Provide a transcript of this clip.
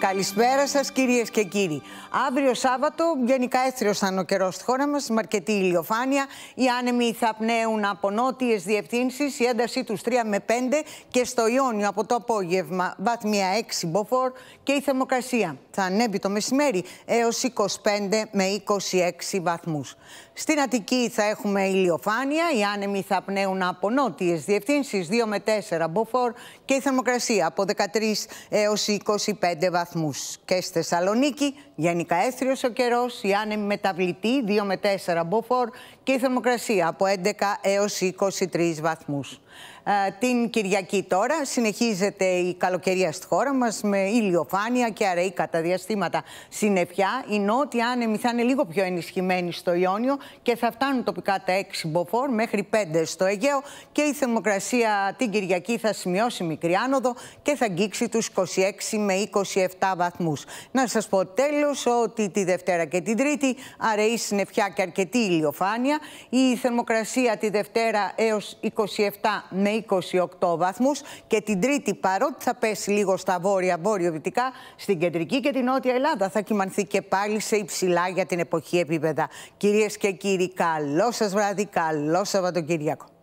Καλησπέρα σας, κυρίες και κύριοι. Αύριο Σάββατο, γενικά έθριο θα είναι ο καιρός στη χώρα μας, αρκετή ηλιοφάνεια. Οι άνεμοι θα πνέουν από νότιες διευθύνσεις, η έντασή τους 3 με 5 και στο Ιόνιο από το απόγευμα βάθμια 6 μποφόρ και η θερμοκρασία θα ανέβει το μεσημέρι έως 25 με 26 βαθμούς. Στην Αττική θα έχουμε ηλιοφάνεια, οι άνεμοι θα πνέουν από νότιες διευθύνσεις 2 με 4 μποφόρ και η θερμοκρασία από 13 έω 25 βαθμού και στη Θεσσαλονίκη. Γενικά έθριος ο καιρός, η άνεμη μεταβλητή 2 με 4 μποφόρ και η θερμοκρασία από 11 έως 23 βαθμούς. Ε, την Κυριακή τώρα. Συνεχίζεται η καλοκαιρία στη χώρα μας με ηλιοφάνεια και αραιή κατά διαστήματα συννεφιά. Οι νότιοι άνεμοι θα είναι λίγο πιο ενισχυμένοι στο Ιόνιο και θα φτάνουν τοπικά τα 6 μποφόρ μέχρι 5 στο Αιγαίο και η θερμοκρασία την Κυριακή θα σημειώσει μικρή άνοδο και θα αγγίξει τους 26 με 27 βαθμούς. Να σας πω τέλος ότι τη Δευτέρα και την Τρίτη αραιή συννεφιά και αρκετή ηλιοφάνεια. Η θερμοκρασία τη Δευτέρα έως 27 με 28 βαθμούς και την Τρίτη παρότι θα πέσει λίγο στα βόρεια, βόρειο-δυτικά, στην κεντρική και την νότια Ελλάδα θα κυμανθεί και πάλι σε υψηλά για την εποχή επίπεδα. Κυρίες και κύριοι, καλό σας βράδυ, καλό Σαββατοκύριακο.